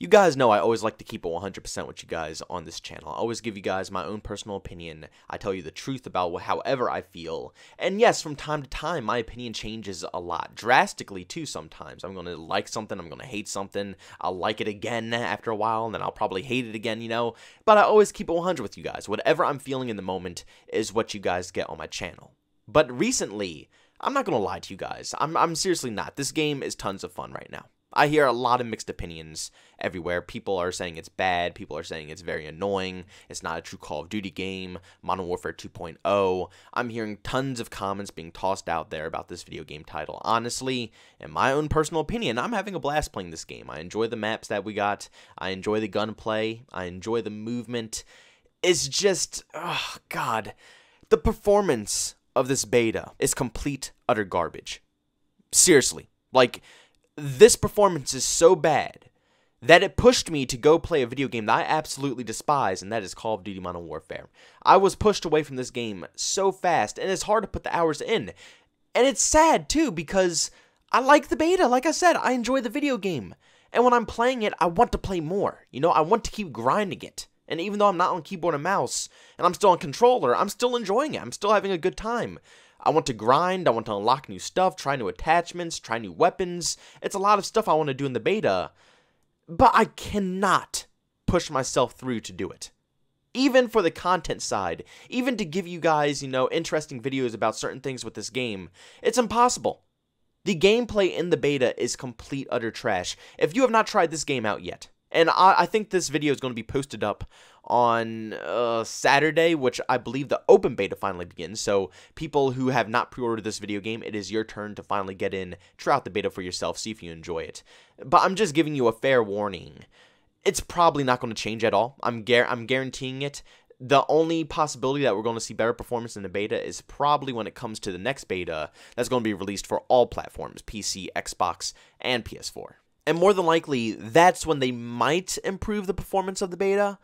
You guys know I always like to keep it 100% with you guys on this channel. I always give you guys my own personal opinion. I tell you the truth about however I feel. And yes, from time to time, my opinion changes a lot. Drastically, too, sometimes. I'm going to like something, I'm going to hate something. I'll like it again after a while, and then I'll probably hate it again, you know? But I always keep it 100 with you guys. Whatever I'm feeling in the moment is what you guys get on my channel. But recently, I'm not going to lie to you guys. I'm, I'm seriously not. This game is tons of fun right now. I hear a lot of mixed opinions everywhere. People are saying it's bad. People are saying it's very annoying. It's not a true Call of Duty game. Modern Warfare 2.0. I'm hearing tons of comments being tossed out there about this video game title. Honestly, in my own personal opinion, I'm having a blast playing this game. I enjoy the maps that we got. I enjoy the gunplay. I enjoy the movement. It's just, oh God, the performance of this beta is complete utter garbage. Seriously, like this performance is so bad that it pushed me to go play a video game that I absolutely despise, and that is Call of Duty Modern Warfare. I was pushed away from this game so fast, and it's hard to put the hours in. And it's sad, too, because I like the beta. Like I said, I enjoy the video game. And when I'm playing it, I want to play more. You know, I want to keep grinding it. And even though I'm not on keyboard and mouse, and I'm still on controller, I'm still enjoying it. I'm still having a good time. I want to grind, I want to unlock new stuff, try new attachments, try new weapons. It's a lot of stuff I want to do in the beta, but I cannot push myself through to do it. Even for the content side, even to give you guys, you know, interesting videos about certain things with this game, it's impossible. The gameplay in the beta is complete utter trash if you have not tried this game out yet. And I, I think this video is going to be posted up on uh, Saturday, which I believe the open beta finally begins. So people who have not pre-ordered this video game, it is your turn to finally get in, try out the beta for yourself, see if you enjoy it. But I'm just giving you a fair warning. It's probably not going to change at all. I'm gar- I'm guaranteeing it. The only possibility that we're going to see better performance in the beta is probably when it comes to the next beta that's going to be released for all platforms PC, Xbox, and PS4. And more than likely, that's when they might improve the performance of the beta,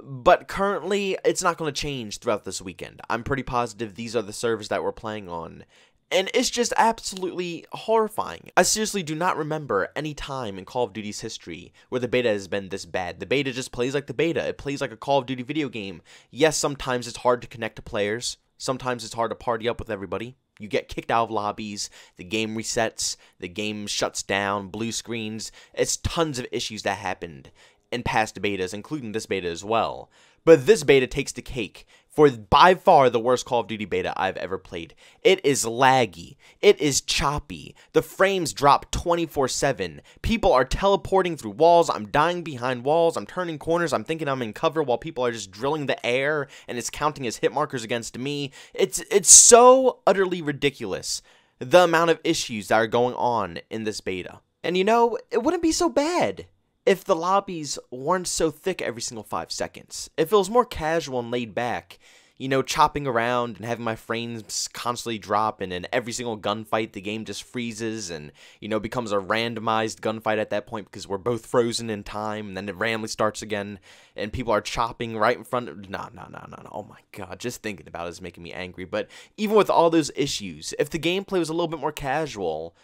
but currently, it's not going to change throughout this weekend. I'm pretty positive these are the servers that we're playing on. And it's just absolutely horrifying. I seriously do not remember any time in Call of Duty's history where the beta has been this bad. The beta just plays like the beta. It plays like a Call of Duty video game. Yes, sometimes it's hard to connect to players. Sometimes it's hard to party up with everybody. You get kicked out of lobbies, the game resets, the game shuts down, blue screens. It's tons of issues that happened and past betas, including this beta as well. But this beta takes the cake for by far the worst Call of Duty beta I've ever played. It is laggy. It is choppy. The frames drop 24 7. People are teleporting through walls. I'm dying behind walls. I'm turning corners. I'm thinking I'm in cover while people are just drilling the air and it's counting as hit markers against me. It's, it's so utterly ridiculous the amount of issues that are going on in this beta. And you know, it wouldn't be so bad if the lobbies weren't so thick every single five seconds. If it was more casual and laid back, you know, chopping around and having my frames constantly drop, and in every single gunfight, the game just freezes and, you know, becomes a randomized gunfight at that point because we're both frozen in time, and then it randomly starts again, and people are chopping right in front of. No, no, no, no, no. Oh my god, just thinking about it is making me angry. But even with all those issues, if the gameplay was a little bit more casual,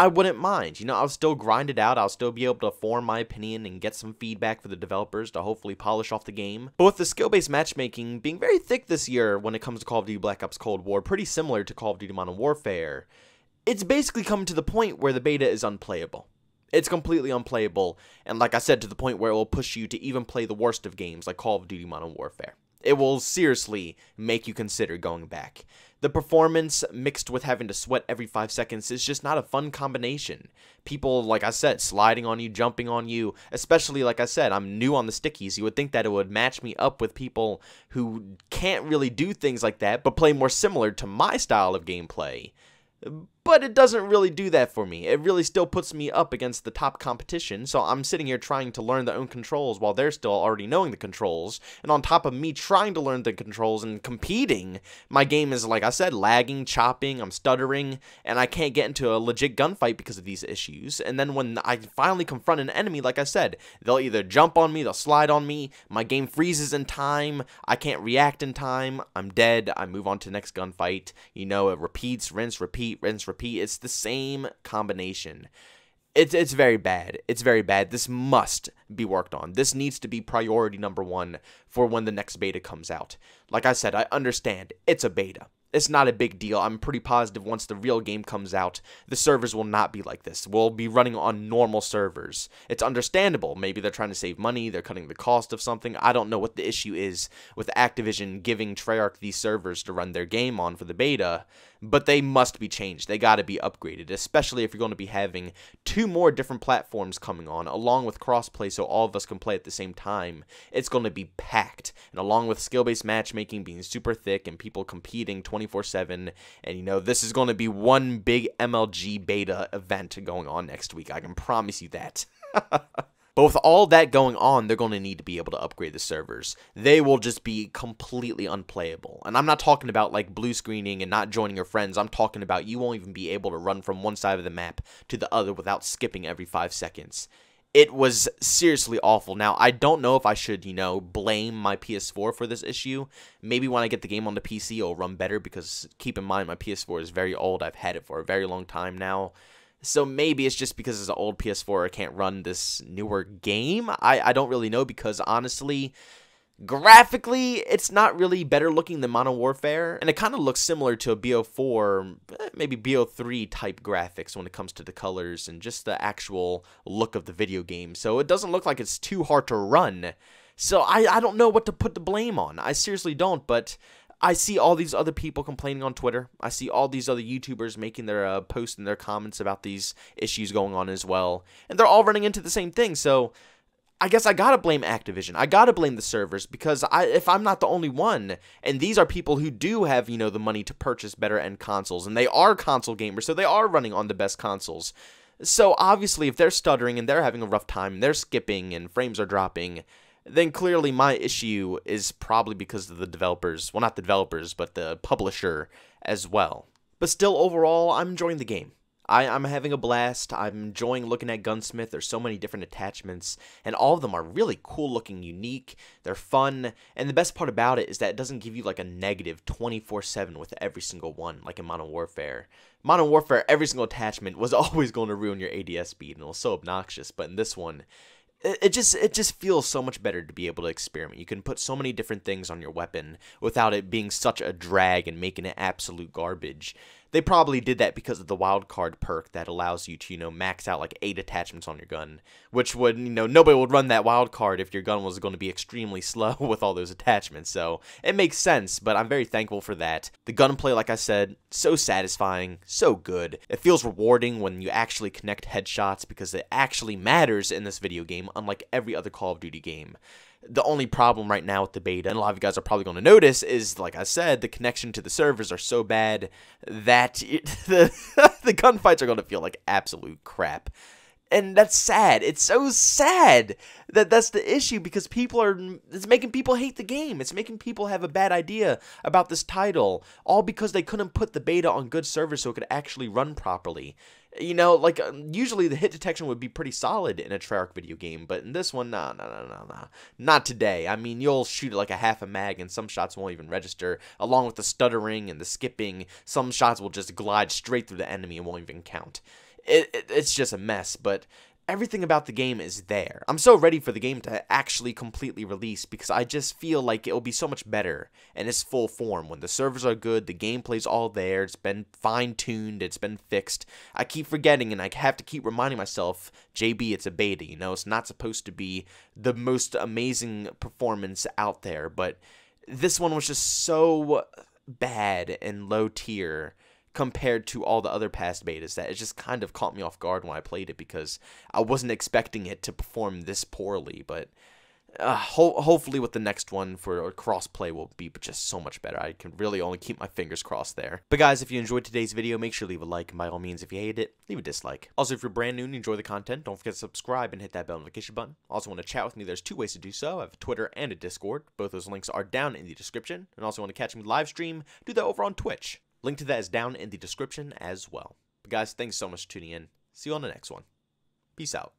I wouldn't mind. You know, I'll still grind it out. I'll still be able to form my opinion and get some feedback for the developers to hopefully polish off the game. But with the skill-based matchmaking being very thick this year when it comes to Call of Duty Black Ops Cold War, pretty similar to Call of Duty Modern Warfare, it's basically come to the point where the beta is unplayable. It's completely unplayable, and like I said, to the point where it will push you to even play the worst of games like Call of Duty Modern Warfare. It will seriously make you consider going back. The performance mixed with having to sweat every five seconds is just not a fun combination. People, like I said, sliding on you, jumping on you, especially like I said, I'm new on the stickies. You would think that it would match me up with people who can't really do things like that but play more similar to my style of gameplay. But it doesn't really do that for me. It really still puts me up against the top competition, so I'm sitting here trying to learn the own controls while they're still already knowing the controls. And on top of me trying to learn the controls and competing, my game is, like I said, lagging, chopping, I'm stuttering, and I can't get into a legit gunfight because of these issues. And then when I finally confront an enemy, like I said, they'll either jump on me, they'll slide on me, my game freezes in time, I can't react in time, I'm dead, I move on to the next gunfight. You know, it repeats, rinse, repeat repeat, rinse, repeat. It's the same combination. It's, it's very bad. It's very bad. This must be worked on. This needs to be priority number one for when the next beta comes out. Like I said, I understand it's a beta it's not a big deal. I'm pretty positive once the real game comes out, the servers will not be like this. We'll be running on normal servers. It's understandable. Maybe they're trying to save money, they're cutting the cost of something. I don't know what the issue is with Activision giving Treyarch these servers to run their game on for the beta, but they must be changed. They got to be upgraded, especially if you're going to be having two more different platforms coming on along with crossplay so all of us can play at the same time. It's going to be packed. And along with skill-based matchmaking being super thick and people competing 20 24 7. And, you know, this is going to be one big MLG beta event going on next week. I can promise you that. But with all that going on, they're going to need to be able to upgrade the servers. They will just be completely unplayable. And I'm not talking about like blue screening and not joining your friends. I'm talking about you won't even be able to run from one side of the map to the other without skipping every five seconds it was seriously awful. Now, I don't know if I should, you know, blame my PS4 for this issue. Maybe when I get the game on the PC, it'll run better because keep in mind, my PS4 is very old. I've had it for a very long time now. So maybe it's just because it's an old PS4, I can't run this newer game. I, I don't really know because honestly, Graphically, it's not really better looking than Modern Warfare, and it kind of looks similar to a BO4, eh, maybe BO3 type graphics when it comes to the colors and just the actual look of the video game, so it doesn't look like it's too hard to run. So I, I don't know what to put the blame on. I seriously don't, but I see all these other people complaining on Twitter. I see all these other YouTubers making their uh, posts and their comments about these issues going on as well. And they're all running into the same thing, so I guess I gotta blame Activision. I gotta blame the servers because I, if I'm not the only one, and these are people who do have you know the money to purchase better end consoles, and they are console gamers, so they are running on the best consoles. So obviously, if they're stuttering and they're having a rough time, and they're skipping and frames are dropping, then clearly my issue is probably because of the developers. Well, not the developers, but the publisher as well. But still, overall, I'm enjoying the game. I, am having a blast. I'm enjoying looking at Gunsmith. There's so many different attachments, and all of them are really cool looking, unique. They're fun, and the best part about it is that it doesn't give you like a negative 24 7 with every single one, like in Modern Warfare. Modern Warfare, every single attachment was always going to ruin your ADS speed, and it was so obnoxious, but in this one, it just it just feels so much better to be able to experiment. You can put so many different things on your weapon without it being such a drag and making it absolute garbage they probably did that because of the wild card perk that allows you to you know max out like eight attachments on your gun, which would you know nobody would run that wild card if your gun was going to be extremely slow with all those attachments. So it makes sense, but I'm very thankful for that. The gunplay, like I said, so satisfying, so good. It feels rewarding when you actually connect headshots because it actually matters in this video game, unlike every other Call of Duty game. The only problem right now with the beta, and a lot of you guys are probably going to notice, is like I said, the connection to the servers are so bad that it, the, the gunfights are going to feel like absolute crap. And that's sad. It's so sad that that's the issue because people are. It's making people hate the game. It's making people have a bad idea about this title, all because they couldn't put the beta on good servers so it could actually run properly you know, like um, usually the hit detection would be pretty solid in a Treyarch video game, but in this one, nah, nah, nah, nah, nah, not today. I mean, you'll shoot like a half a mag, and some shots won't even register. Along with the stuttering and the skipping, some shots will just glide straight through the enemy and won't even count. It, it, it's just a mess, but everything about the game is there. I'm so ready for the game to actually completely release because I just feel like it will be so much better in its full form. When the servers are good, the gameplay's all there, it's been fine tuned, it's been fixed. I keep forgetting and I have to keep reminding myself JB, it's a beta, you know, it's not supposed to be the most amazing performance out there, but this one was just so bad and low tier compared to all the other past betas that it just kind of caught me off guard when I played it because I wasn't expecting it to perform this poorly. But uh, ho- hopefully, with the next one for crossplay will be just so much better. I can really only keep my fingers crossed there. But guys, if you enjoyed today's video, make sure to leave a like. And by all means, if you hated it, leave a dislike. Also, if you're brand new and enjoy the content, don't forget to subscribe and hit that bell notification button. Also, want to chat with me? There's two ways to do so. I have a Twitter and a Discord. Both those links are down in the description. And also, want to catch me live stream? Do that over on Twitch. Link to that is down in the description as well. But guys, thanks so much for tuning in. See you on the next one. Peace out.